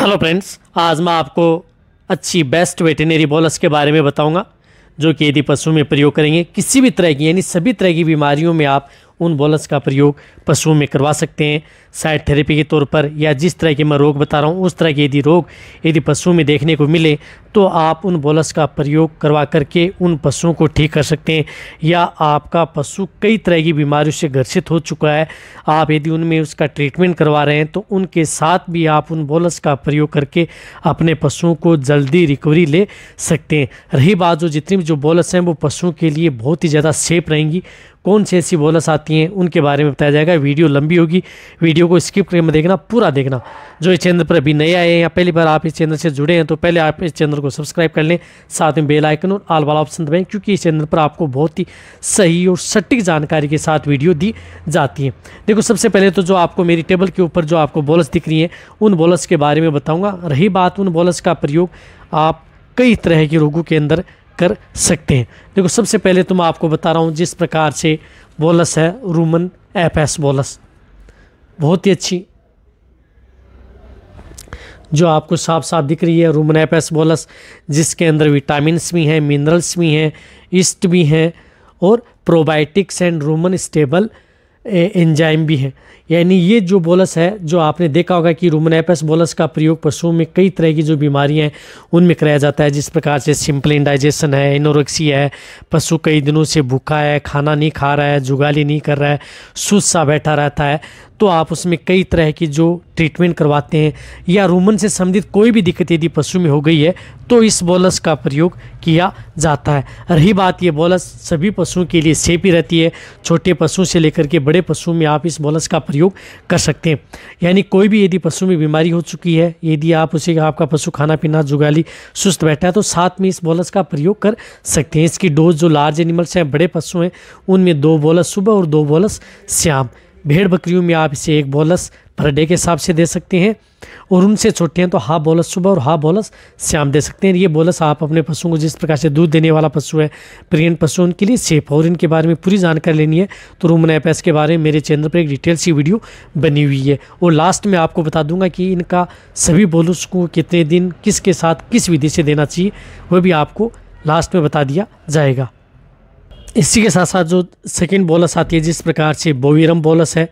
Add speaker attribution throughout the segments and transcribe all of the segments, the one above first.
Speaker 1: hello friends आज मैं आपको अच्छी बेस्ट वेटनरी बॉलस के बारे में बताऊंगा जो कि यदि पशु में प्रयोग करेंगे किसी भी तरह की यानी सभी तरह की बीमारियों में आप उन बॉलर्स का प्रयोग पशुओं में करवा सकते हैं साइड थेरेपी के तौर पर या जिस तरह के मैं रोग बता रहा हूँ उस तरह के यदि रोग यदि पशुओं में देखने को मिले तो आप उन बॉलस का प्रयोग करवा करके उन पशुओं को ठीक कर सकते हैं या आपका पशु कई तरह की बीमारियों से ग्रसित हो चुका है आप यदि उनमें उसका ट्रीटमेंट करवा रहे हैं तो उनके साथ भी आप उन बॉलस का प्रयोग करके अपने पशुओं को जल्दी रिकवरी ले सकते हैं रही बात जो जितनी भी जो बॉलस हैं वो पशुओं के लिए बहुत ही ज़्यादा सेफ रहेंगी कौन सी ऐसी बोनस आती हैं उनके बारे में बताया जाएगा वीडियो लंबी होगी वीडियो को स्किप करके मत देखना पूरा देखना जो इस चैनल पर अभी नए आए हैं या पहली बार आप इस चैनल से जुड़े हैं तो पहले आप इस चैनल को सब्सक्राइब कर लें साथ में बेल आइकन और आल वाला ऑप्शन दबाएँ क्योंकि इस चैनल पर आपको बहुत ही सही और सटीक जानकारी के साथ वीडियो दी जाती है देखो सबसे पहले तो जो आपको मेरी टेबल के ऊपर जो आपको बोलस दिख रही हैं उन बोलस के बारे में बताऊँगा रही बात उन बोलस का प्रयोग आप कई तरह के रोगों के अंदर कर सकते हैं देखो सबसे पहले तो मैं आपको बता रहा हूँ जिस प्रकार से बोलस है रूमन एफ एस बोलस बहुत ही अच्छी जो आपको साफ साफ दिख रही है रूमन एफ एस बोलस जिसके अंदर विटामिनस भी हैं मिनरल्स भी हैं ईस्ट भी हैं और probiotics and rumen stable enzyme भी हैं यानी ये जो बोलस है जो आपने देखा होगा कि रोमनेपस बोलस का प्रयोग पशुओं में कई तरह की जो बीमारियां हैं उनमें कराया जाता है जिस प्रकार से सिंपल इंडाइजेशन है इनोरक्सी है पशु कई दिनों से भूखा है खाना नहीं खा रहा है जुगाली नहीं कर रहा है सुस्त सा बैठा रहता है तो आप उसमें कई तरह की जो ट्रीटमेंट करवाते हैं या रूमन से संबंधित कोई भी दिक्कत यदि पशु में हो गई है तो इस बॉलस का प्रयोग किया जाता है रही बात ये बॉलस सभी पशुओं के लिए सेफ ही रहती है छोटे पशुओं से लेकर के बड़े पशुओं में आप इस बॉलस का प्रयोग कर सकते हैं यानी कोई भी यदि पशु में बीमारी हो चुकी है यदि आप उसे आपका पशु खाना पीना जुगाली सुस्त बैठा है तो साथ में इस बॉलस का प्रयोग कर सकते हैं इसकी डोज जो लार्ज एनिमल्स हैं बड़े पशु हैं उनमें दो बॉलस सुबह और दो बॉलस शाम भेड़ बकरियों में आप इसे एक बोलस पर डे के हिसाब से दे सकते हैं और उनसे छोटे हैं तो हाफ बोलस सुबह और हाफ बोलस शाम दे सकते हैं ये बोलस आप अपने पशुओं को जिस प्रकार से दूध देने वाला पशु है प्रियन पशु उनके लिए सेफ और इनके बारे में पूरी जानकारी लेनी है तो रूमन एपैस के बारे में मेरे चैनल पर एक डिटेल सी वीडियो बनी हुई है और लास्ट में आपको बता दूंगा कि इनका सभी बोलस को कितने दिन किसके साथ किस विधि से देना चाहिए वह भी आपको लास्ट में बता दिया जाएगा इसी के साथ साथ जो सेकेंड बोलस आती है जिस प्रकार से बोवीरम बोलस है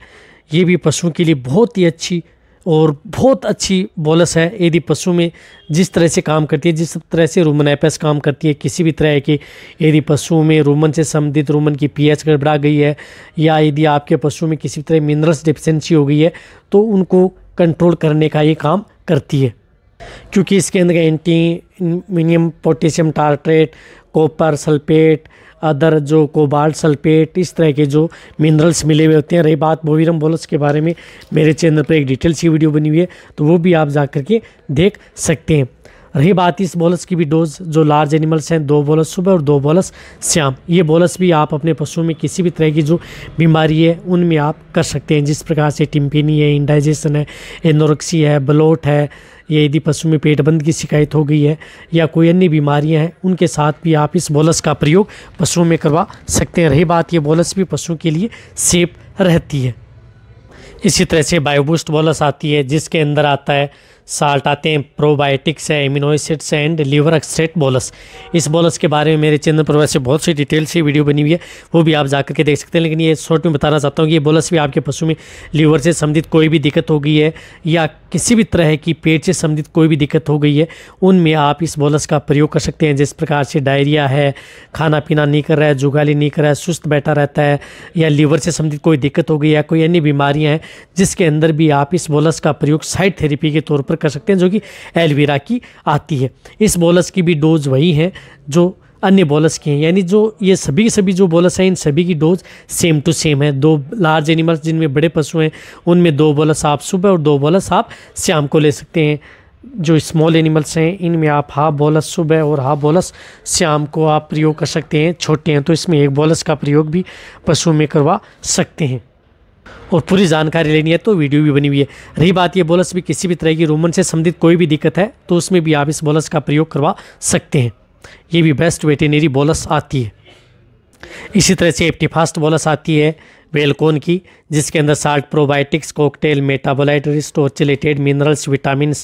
Speaker 1: ये भी पशुओं के लिए बहुत ही अच्छी और बहुत अच्छी बोलस है यदि पशु में जिस तरह से काम करती है जिस तरह से रोमन एपेस काम करती है किसी भी तरह के यदि पशुओं में रोमन से संबंधित रोमन की पीएच गड़बड़ा गई है या यदि आपके पशु में किसी भी तरह मिनरल्स डिफिशेंसी हो गई है तो उनको कंट्रोल करने का ये काम करती है क्योंकि इसके अंदर antimony potassium tartrate copper sulphate other जो कोबाल्ट सल्फेट इस तरह के जो मिनरल्स मिले हुए होते हैं रही बात बोविरम बोलस के बारे में मेरे चैनल पर एक डिटेल्स की वीडियो बनी हुई है तो वो भी आप जा करके देख सकते हैं रही बात इस बोलस की भी डोज जो लार्ज एनिमल्स हैं दो बोलस सुबह और दो बोलस शाम ये बोलस भी आप अपने पशुओं में किसी भी तरह की जो बीमारी है उनमें आप कर सकते हैं जिस प्रकार से टिम्पिनी है इंडाइजेशन है एनोरक्सी है ब्लोट है या यदि पशु में पेट बंद की शिकायत हो गई है या कोई अन्य बीमारियां हैं उनके साथ भी आप इस बोलस का प्रयोग पशुओं में करवा सकते हैं रही बात ये बोलस भी पशुओं के लिए सेफ रहती है इसी तरह से बायोबूस्ट बोलस आती है जिसके अंदर आता है साल्ट आते हैं प्रोबायोटिक्स है इम्यूनो एसिड्स है एंड लीवर एक्सट्रेट बोलस इस बोलस के बारे में मेरे चैनल पर वैसे बहुत सी डिटेल से वीडियो बनी हुई है वो भी आप जाकर के देख सकते हैं लेकिन ये शॉर्ट में बताना चाहता हूँ कि ये बोलस भी आपके पशु में लीवर से संबंधित कोई भी दिक्कत हो गई है या किसी भी तरह की पेट से संबंधित कोई भी दिक्कत हो गई है उनमें आप इस बोलस का प्रयोग कर सकते हैं जिस प्रकार से डायरिया है खाना पीना नहीं कर रहा है जुगाली नहीं कर रहा है सुस्त बैठा रहता है या लीवर से संबंधित कोई दिक्कत हो गई या कोई अन्य बीमारियाँ हैं जिसके अंदर भी आप इस बोलस का प्रयोग साइड थेरेपी के तौर पर कर सकते हैं जो कि एलवेरा की आती है इस बोलस की भी डोज वही है जो अन्य बोलस की हैं यानी जो ये सभी के सभी जो बोलस हैं इन सभी की डोज सेम टू सेम है दो लार्ज एनिमल्स जिनमें बड़े पशु हैं उनमें दो बोलस आप सुबह और दो बोलस आप शाम को ले सकते हैं जो स्मॉल एनिमल्स हैं इनमें आप हाफ बॉलस सुबह और हाफ बॉलस शाम को आप प्रयोग कर सकते हैं छोटे हैं तो इसमें एक बॉलस का प्रयोग भी पशु में करवा सकते हैं और पूरी जानकारी लेनी है तो वीडियो भी बनी हुई है रही बात ये बोलस भी किसी भी तरह की रोमन से संबंधित कोई भी दिक्कत है तो उसमें भी आप इस बोलस का प्रयोग करवा सकते हैं ये भी बेस्ट वेटेनरी बोलस आती है इसी तरह से फास्ट बोलस आती है वेलकोन की जिसके अंदर salt probiotics cocktail metabolite restore minerals vitamin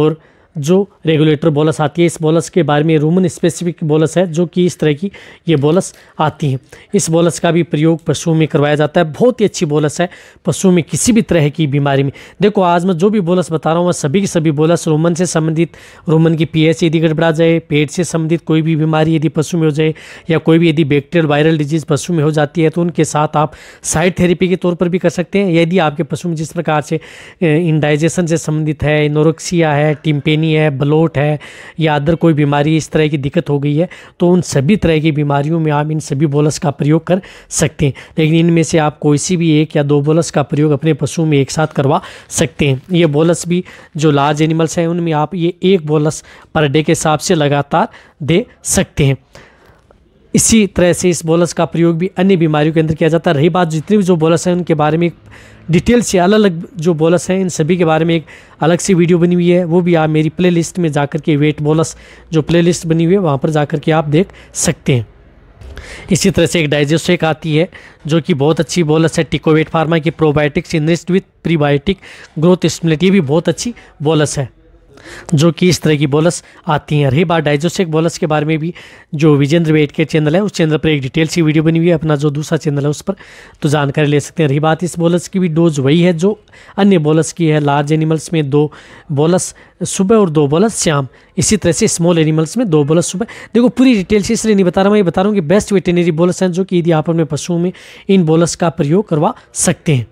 Speaker 1: और जो रेगुलेटर बॉलस आती है इस बॉलस के बारे में रूमन स्पेसिफिक बोलस है जो कि इस तरह की ये बॉलस आती हैं इस बॉलस का भी प्रयोग पशुओं में करवाया जाता है बहुत ही अच्छी बोलस है पशुओं में किसी भी तरह की बीमारी में देखो आज मैं जो भी बोलस बता रहा हूँ वह सभी की सभी बोलस रोमन से संबंधित रोमन की पी यदि गड़बड़ा जाए पेट से संबंधित कोई भी बीमारी यदि पशु में हो जाए या कोई भी यदि बैक्टेरियल वायरल डिजीज़ पशु में हो जाती है तो उनके साथ आप साइड थेरेपी के तौर पर भी कर सकते हैं यदि आपके पशु में जिस प्रकार से इंडाइजेशन से संबंधित है इनोरक्सिया है टिम्पेन माइग्रेनी है ब्लोट है या अदर कोई बीमारी इस तरह की दिक्कत हो गई है तो उन सभी तरह की बीमारियों में आप इन सभी बोलस का प्रयोग कर सकते हैं लेकिन इनमें से आप कोई सी भी एक या दो बोलस का प्रयोग अपने पशु में एक साथ करवा सकते हैं ये बोलस भी जो लार्ज एनिमल्स हैं उनमें आप ये एक बोलस पर डे के हिसाब से लगातार दे सकते हैं इसी तरह से इस बोलस का प्रयोग भी अन्य बीमारियों के अंदर किया जाता है रही बात जितनी भी जो बोलस हैं उनके बारे में डिटेल से अलग अलग जो बोलस हैं इन सभी के बारे में एक अलग सी वीडियो बनी हुई है वो भी आप मेरी प्ले लिस्ट में जाकर के वेट बोलस जो प्ले लिस्ट बनी हुई है वहाँ पर जाकर के आप देख सकते हैं इसी तरह से एक डाइजेस्टिक आती है जो कि बहुत अच्छी बोलस है टिकोवेट फार्मा की probiotics enriched with prebiotic growth stimulate ये भी बहुत अच्छी बोलस है जो कि इस तरह की बोलस आती हैं रही बात डाइजोस्टिक बोलस के बारे में भी जो विजेंद्र वेट के चैनल है उस चैनल पर एक डिटेल सी वीडियो बनी हुई है अपना जो दूसरा चैनल है उस पर तो जानकारी ले सकते हैं रही बात इस बोलस की भी डोज वही है जो अन्य बोलस की है लार्ज एनिमल्स में दो बोलस सुबह और दो बोलस शाम इसी तरह से स्मॉल एनिमल्स में दो बोलस सुबह देखो पूरी डिटेल से इसलिए नहीं बता रहा मैं ये बता रहा हूँ कि बेस्ट वेटेनरी बोलस हैं जो कि यदि आप अपने पशुओं में इन बोलस का प्रयोग करवा सकते हैं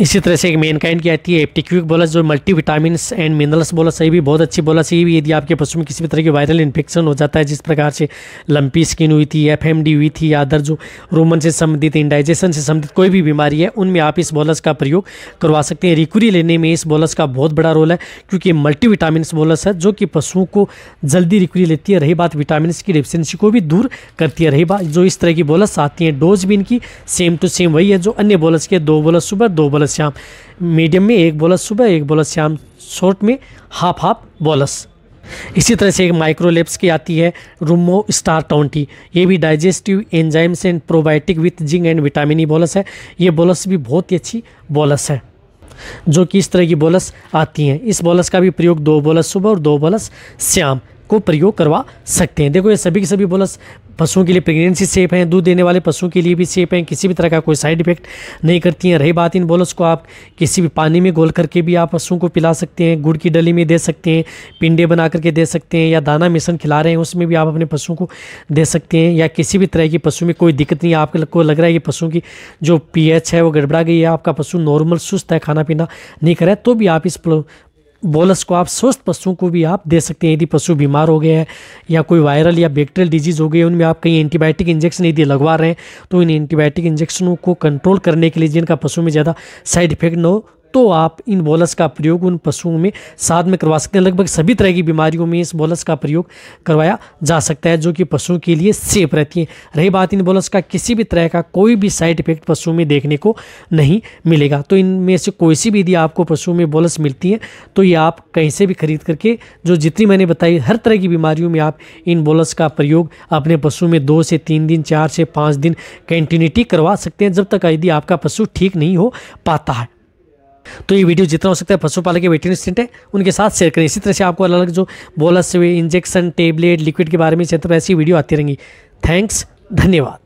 Speaker 1: इसी तरह से एक मेन काइंड की आती है एप्टिक्विक बोलस जो multi vitamin and minerals bolus ये भी बहुत अच्छी बोलस ये भी यदि आपके पशु में किसी भी तरह की वायरल इन्फेक्शन हो जाता है जिस प्रकार से लंपी स्किन हुई थी एफ हुई थी या अदर जो रोमन से संबंधित इंडाइजेशन से संबंधित कोई भी बीमारी है उनमें आप इस बोलस का प्रयोग करवा सकते हैं रिकुरी लेने में इस बोलस का बहुत बड़ा रोल है क्योंकि मल्टी विटामिन बोलस है जो कि पशुओं को जल्दी रिकुरी लेती है रही बात विटामिन की डिफिशेंसी को भी दूर करती है रही बात जो इस तरह की बोलस आती है डोज भी इनकी सेम टू सेम वही है जो अन्य बोलस के दो बोलस सुबह दो बोलस बॉलर श्याम मीडियम में एक बॉलर सुबह एक बॉलर श्याम शॉर्ट में हाफ हाफ बॉलर्स इसी तरह से एक माइक्रोलेप्स की आती है रूमो स्टार टाउंटी ये भी digestive enzymes and probiotic with zinc and vitamin E bolus है ये बोलस भी बहुत ही अच्छी बॉलस है जो कि इस तरह की बॉलस आती हैं इस बॉलस का भी प्रयोग दो बॉलस सुबह और दो बॉलस श्याम को प्रयोग करवा सकते हैं देखो ये सभी के सभी बोनस पशुओं के लिए प्रेगनेंसी सेफ हैं दूध देने वाले पशुओं के लिए भी सेफ हैं किसी भी तरह का कोई साइड इफेक्ट नहीं करती हैं रही बात इन बोलस को आप किसी भी पानी में गोल करके भी आप पशुओं को पिला सकते हैं गुड़ की डली में दे सकते हैं पिंडे बना करके दे सकते हैं या दाना मिश्रण खिला रहे हैं उसमें भी आप अपने पशुओं को दे सकते हैं या किसी भी तरह की पशु में कोई दिक्कत नहीं आपको लग रहा है कि पशुओं की जो पी है वो गड़बड़ा गई है आपका पशु नॉर्मल सुस्त है खाना पीना नहीं करा तो भी आप इस बोलस को आप स्वस्थ पशुओं को भी आप दे सकते हैं यदि पशु बीमार हो गए हैं या कोई वायरल या बैक्टीरियल डिजीज़ हो गई है उनमें आप कहीं एंटीबायोटिक इंजेक्शन यदि लगवा रहे हैं तो इन एंटीबायोटिक इंजेक्शनों को कंट्रोल करने के लिए जिनका पशु में ज़्यादा साइड इफेक्ट न हो तो आप इन बोलस का प्रयोग उन पशुओं में साथ में करवा सकते हैं लगभग सभी तरह की बीमारियों में इस बोलस का प्रयोग करवाया जा सकता है जो कि पशुओं के लिए सेफ रहती है रही बात इन बोलस का किसी भी तरह का कोई भी साइड इफेक्ट पशुओं में देखने को नहीं मिलेगा तो इनमें से कोई सी भी यदि आपको पशुओं में बोलस मिलती है तो ये आप कहीं से भी खरीद करके जो जितनी मैंने बताई हर तरह की बीमारियों में आप इन बोलस का प्रयोग अपने पशु में दो से तीन दिन चार से पाँच दिन कंटिन्यूटी करवा सकते हैं जब तक यदि आपका पशु ठीक नहीं हो पाता है तो ये वीडियो जितना हो सकता है पशुपालक के वेटरिनिस्टेंट है उनके साथ शेयर करें इसी तरह से आपको अलग अलग जो बोलस इंजेक्शन टेबलेट लिक्विड के बारे में क्षेत्र ऐसी वीडियो आती रहेंगी थैंक्स धन्यवाद